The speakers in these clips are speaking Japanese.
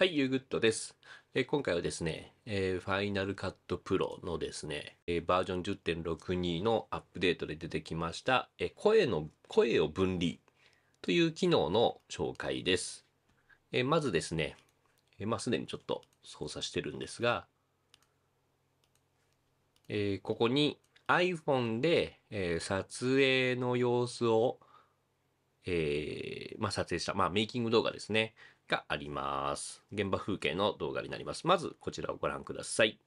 はい、ユーグッドです。え今回はですね、えー、Final Cut Pro のですね、えバージョン10.62のアップデートで出てきました、え声の、声を分離という機能の紹介です。えまずですね、えまあ、すでにちょっと操作してるんですが、えここに iPhone で、え撮影の様子をえー、まあ、撮影した、まあ、メイキング動画ですね、があります。現場風景の動画になります。まず、こちらをご覧ください。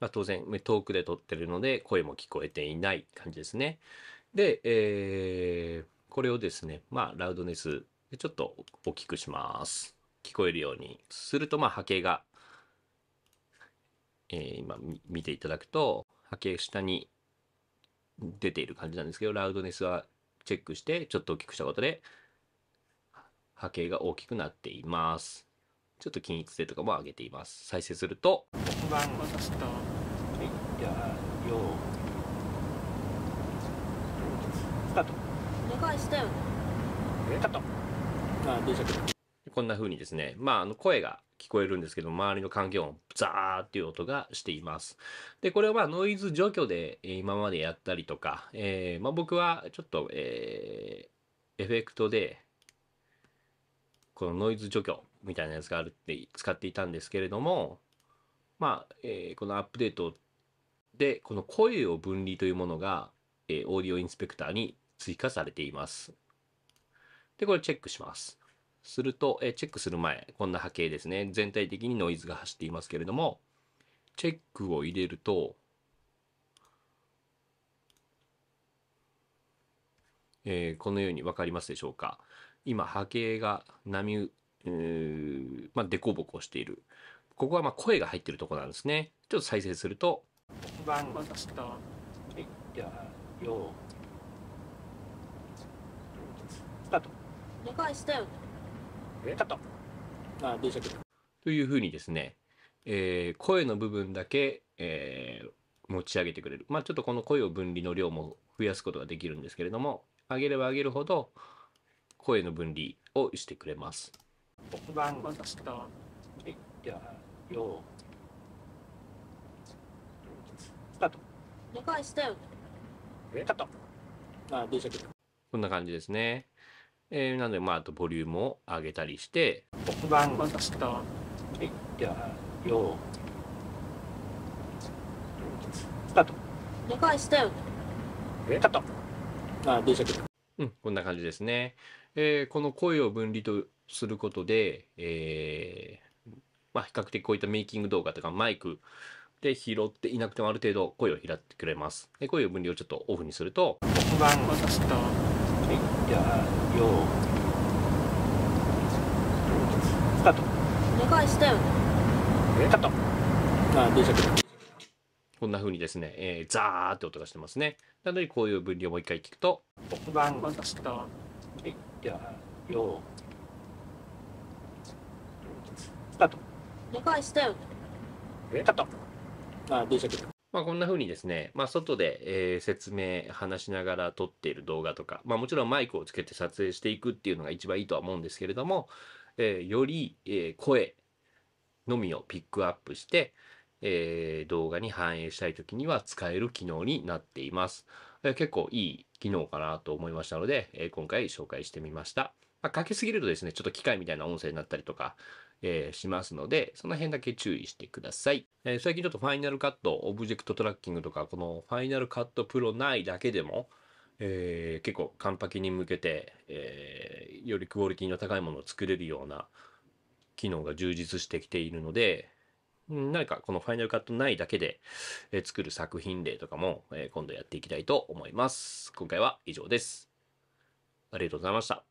まあ、当然、遠くで撮ってるので、声も聞こえていない感じですね。で、えー、これをですね、まあ、ラウドネスでちょっと大きくします。聞こえるようにすると、まあ、波形が、えー、今見ていただくと波形下に出ている感じなんですけどラウドネスはチェックしてちょっと大きくしたことで波形が大きくなっていますちょっと均一性とかも上げています再生すると1番落とはいじゃあよスタートお願いしたよねカットあどうしたこんな風にですね、まあ、あの声が聞こえるんですけど、周りの環境音、ザーっていう音がしています。で、これはノイズ除去で今までやったりとか、えー、まあ僕はちょっと、えー、エフェクトで、このノイズ除去みたいなやつがあるって使っていたんですけれども、まあ、えー、このアップデートで、この声を分離というものが、えー、オーディオインスペクターに追加されています。で、これチェックします。すると、えチェックする前、こんな波形ですね。全体的にノイズが走っていますけれども、チェックを入れると、えー、このように分かりますでしょうか。今、波形が波、えー、まあ、でこぼこしている。ここはまあ声が入ってるとこなんですね。ちょっと再生すると。スタート。理解したよットあというふうにですね、えー、声の部分だけ、えー、持ち上げてくれるまあちょっとこの声を分離の量も増やすことができるんですけれども上げれば上げるほど声の分離をしてくれます6番スタート2回したよカットあこんな感じですねえー、なのでまああとボリュームを上げたりして黒板マスターはいじゃあよスタート理解したよえカットあどうしたっけうんこんな感じですね、えー、この声を分離とすることで、えーまあ、比較的こういったメイキング動画とかマイクで拾っていなくてもある程度声を拾ってくれますで声を分離をちょっとオフにすると黒板マスターじゃあよスタートお願いしたよねトあたこんな風にですね、えー、ザーって音がしてますね。なので、こういう分量もう一回聞くと。た。はい、じゃあ、よスタート。お願いしたよね。ト。あ、たまあ、こんな風にですね、まあ、外で、えー、説明、話しながら撮っている動画とか、まあ、もちろんマイクをつけて撮影していくっていうのが一番いいとは思うんですけれども、えー、より、えー、声のみをピックアップして、えー、動画に反映したい時には使える機能になっています。えー、結構いい機能かなと思いましたので、えー、今回紹介してみました。まあ、かけすぎるとですね、ちょっと機械みたいな音声になったりとか、えー、しますので、その辺だけ注意してください。えー、最近ちょっとファイナルカット、オブジェクトトラッキングとか、このファイナルカットプロないだけでも、えー、結構完璧に向けて、えー、よりクオリティの高いものを作れるような機能が充実してきているので、何かこのファイナルカットないだけで、えー、作る作品例とかも、え今度やっていきたいと思います。今回は以上です。ありがとうございました。